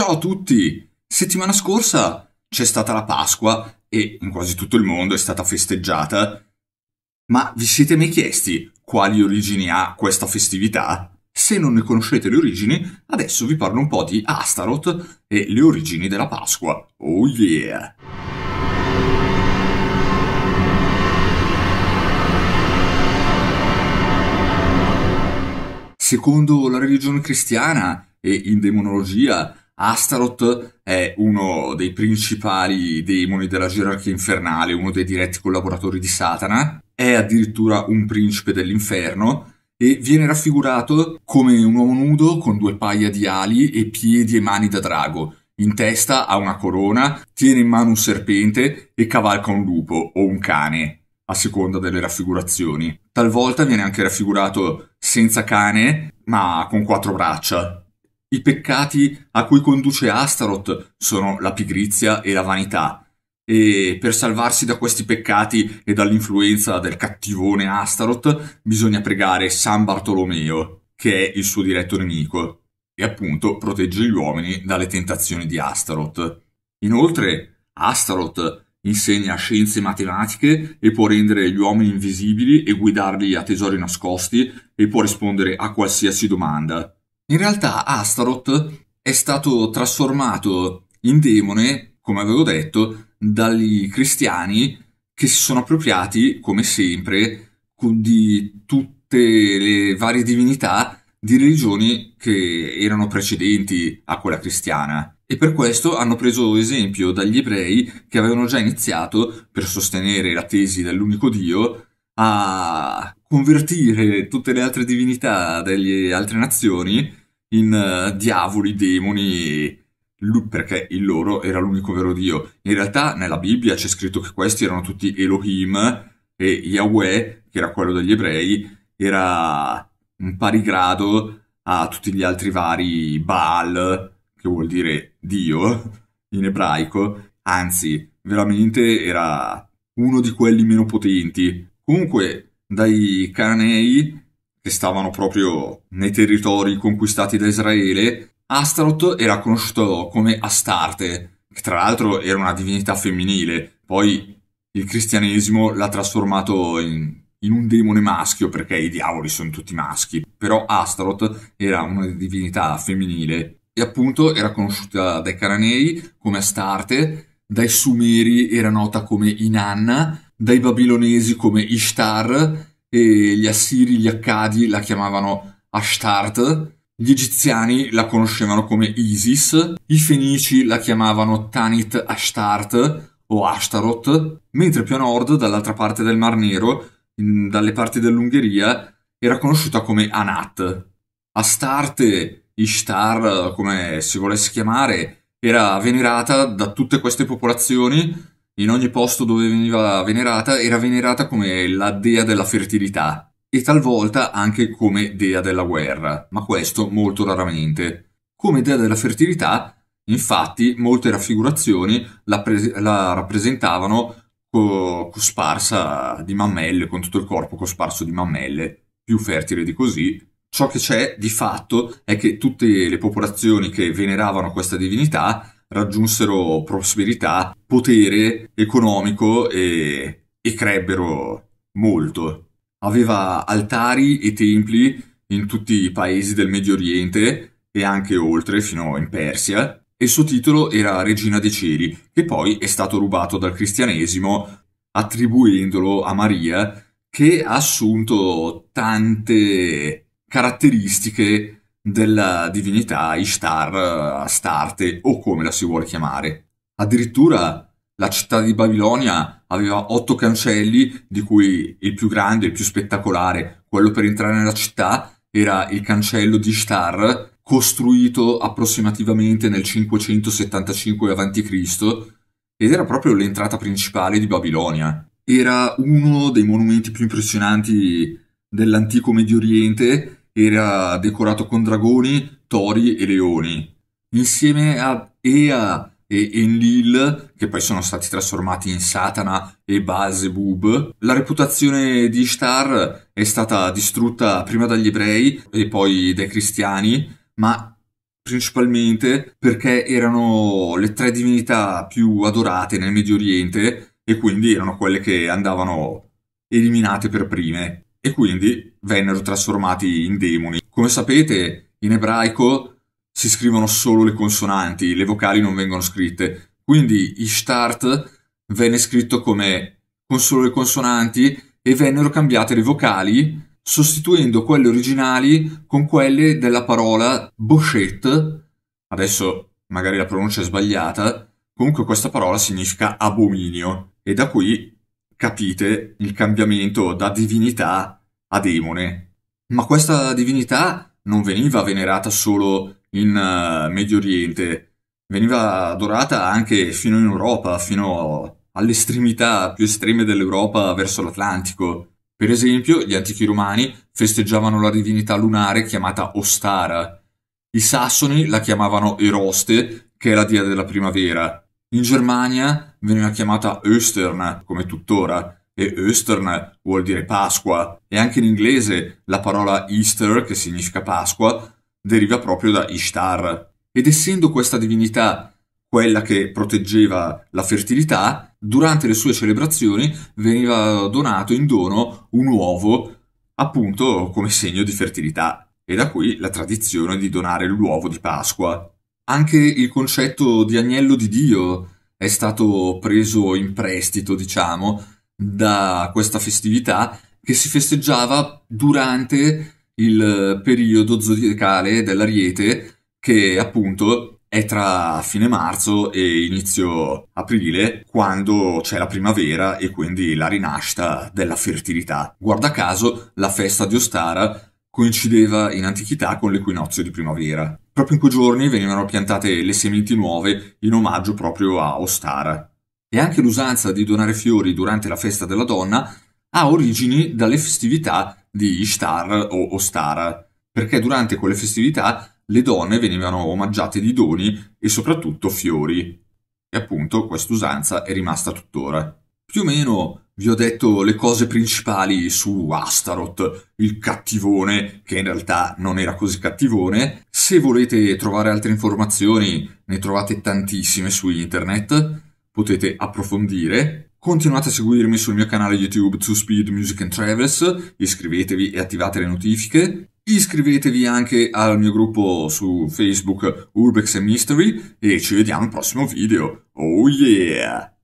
Ciao a tutti! Settimana scorsa c'è stata la Pasqua e in quasi tutto il mondo è stata festeggiata. Ma vi siete mai chiesti quali origini ha questa festività? Se non ne conoscete le origini, adesso vi parlo un po' di Astaroth e le origini della Pasqua. Oh yeah! Secondo la religione cristiana e in demonologia, Astaroth è uno dei principali demoni della gerarchia infernale, uno dei diretti collaboratori di Satana, è addirittura un principe dell'inferno e viene raffigurato come un uomo nudo con due paia di ali e piedi e mani da drago. In testa ha una corona, tiene in mano un serpente e cavalca un lupo o un cane, a seconda delle raffigurazioni. Talvolta viene anche raffigurato senza cane, ma con quattro braccia, i peccati a cui conduce Astaroth sono la pigrizia e la vanità, e per salvarsi da questi peccati e dall'influenza del cattivone Astaroth bisogna pregare San Bartolomeo, che è il suo diretto nemico, e appunto protegge gli uomini dalle tentazioni di Astaroth. Inoltre, Astaroth insegna scienze matematiche e può rendere gli uomini invisibili e guidarli a tesori nascosti e può rispondere a qualsiasi domanda. In realtà Astaroth è stato trasformato in demone, come avevo detto, dagli cristiani che si sono appropriati, come sempre, di tutte le varie divinità di religioni che erano precedenti a quella cristiana. E per questo hanno preso esempio dagli ebrei che avevano già iniziato, per sostenere la tesi dell'unico Dio, a convertire tutte le altre divinità delle altre nazioni in uh, diavoli, demoni, lui, perché il loro era l'unico vero Dio. In realtà nella Bibbia c'è scritto che questi erano tutti Elohim e Yahweh, che era quello degli ebrei, era un pari grado a tutti gli altri vari Baal, che vuol dire Dio in ebraico, anzi, veramente era uno di quelli meno potenti. Comunque, dai canei che stavano proprio nei territori conquistati da Israele, Astaroth era conosciuto come Astarte, che tra l'altro era una divinità femminile. Poi il cristianesimo l'ha trasformato in, in un demone maschio perché i diavoli sono tutti maschi, però Astaroth era una divinità femminile e appunto era conosciuta dai Cananei come Astarte, dai Sumeri era nota come Inanna, dai Babilonesi come Ishtar e gli assiri, gli accadi la chiamavano Ashtart, gli egiziani la conoscevano come Isis, i fenici la chiamavano Tanit Ashtart o Ashtaroth, mentre più a nord, dall'altra parte del Mar Nero, in, dalle parti dell'Ungheria, era conosciuta come Anat. Astarte, Ishtar, come si volesse chiamare, era venerata da tutte queste popolazioni in ogni posto dove veniva venerata era venerata come la dea della fertilità e talvolta anche come dea della guerra, ma questo molto raramente. Come dea della fertilità, infatti, molte raffigurazioni la, pre- la rappresentavano co- cosparsa di mammelle, con tutto il corpo cosparso di mammelle, più fertile di così. Ciò che c'è di fatto è che tutte le popolazioni che veneravano questa divinità raggiunsero prosperità, potere economico e, e crebbero molto. Aveva altari e templi in tutti i paesi del Medio Oriente e anche oltre fino in Persia, e il suo titolo era Regina dei Cieli, che poi è stato rubato dal cristianesimo attribuendolo a Maria, che ha assunto tante caratteristiche della divinità Ishtar, eh, Astarte o come la si vuole chiamare. Addirittura la città di Babilonia aveva otto cancelli, di cui il più grande, il più spettacolare, quello per entrare nella città, era il cancello di Ishtar, costruito approssimativamente nel 575 a.C. ed era proprio l'entrata principale di Babilonia. Era uno dei monumenti più impressionanti dell'antico Medio Oriente era decorato con dragoni, tori e leoni, insieme a Ea e Enlil, che poi sono stati trasformati in Satana e Beelzebub. La reputazione di Ishtar è stata distrutta prima dagli ebrei e poi dai cristiani, ma principalmente perché erano le tre divinità più adorate nel Medio Oriente e quindi erano quelle che andavano eliminate per prime. E quindi vennero trasformati in demoni. Come sapete, in ebraico si scrivono solo le consonanti, le vocali non vengono scritte. Quindi Ishtart venne scritto come con solo le consonanti e vennero cambiate le vocali sostituendo quelle originali con quelle della parola Boshet. Adesso magari la pronuncia è sbagliata, comunque questa parola significa abominio e da qui capite il cambiamento da divinità a Demone. Ma questa divinità non veniva venerata solo in eh, Medio Oriente, veniva adorata anche fino in Europa, fino alle estremità più estreme dell'Europa verso l'Atlantico. Per esempio, gli antichi romani festeggiavano la divinità lunare chiamata Ostara. I sassoni la chiamavano Eroste, che è la dia della primavera. In Germania veniva chiamata Östern, come tuttora, e Eastern vuol dire Pasqua e anche in inglese la parola Easter, che significa Pasqua, deriva proprio da Ishtar. Ed essendo questa divinità quella che proteggeva la fertilità, durante le sue celebrazioni veniva donato in dono un uovo, appunto come segno di fertilità. E da qui la tradizione di donare l'uovo di Pasqua. Anche il concetto di agnello di Dio è stato preso in prestito, diciamo, da questa festività che si festeggiava durante il eh, periodo zodiacale dell'Ariete, che appunto è tra fine marzo e inizio aprile, quando c'è la primavera e quindi la rinascita della fertilità. Guarda caso, la festa di Ostara coincideva in antichità con l'equinozio di primavera. Proprio in quei giorni venivano piantate le sementi nuove in omaggio proprio a Ostara e anche l'usanza di donare fiori durante la festa della donna ha origini dalle festività di Ishtar o Ostara, perché durante quelle festività le donne venivano omaggiate di doni e soprattutto fiori. E appunto questa usanza è rimasta tuttora. Più o meno vi ho detto le cose principali su Astaroth, il cattivone, che in realtà non era così cattivone. Se volete trovare altre informazioni, ne trovate tantissime su internet potete approfondire. Continuate a seguirmi sul mio canale YouTube 2 Speed Music and Travels, iscrivetevi e attivate le notifiche. Iscrivetevi anche al mio gruppo su Facebook Urbex Mystery e ci vediamo al prossimo video. Oh yeah!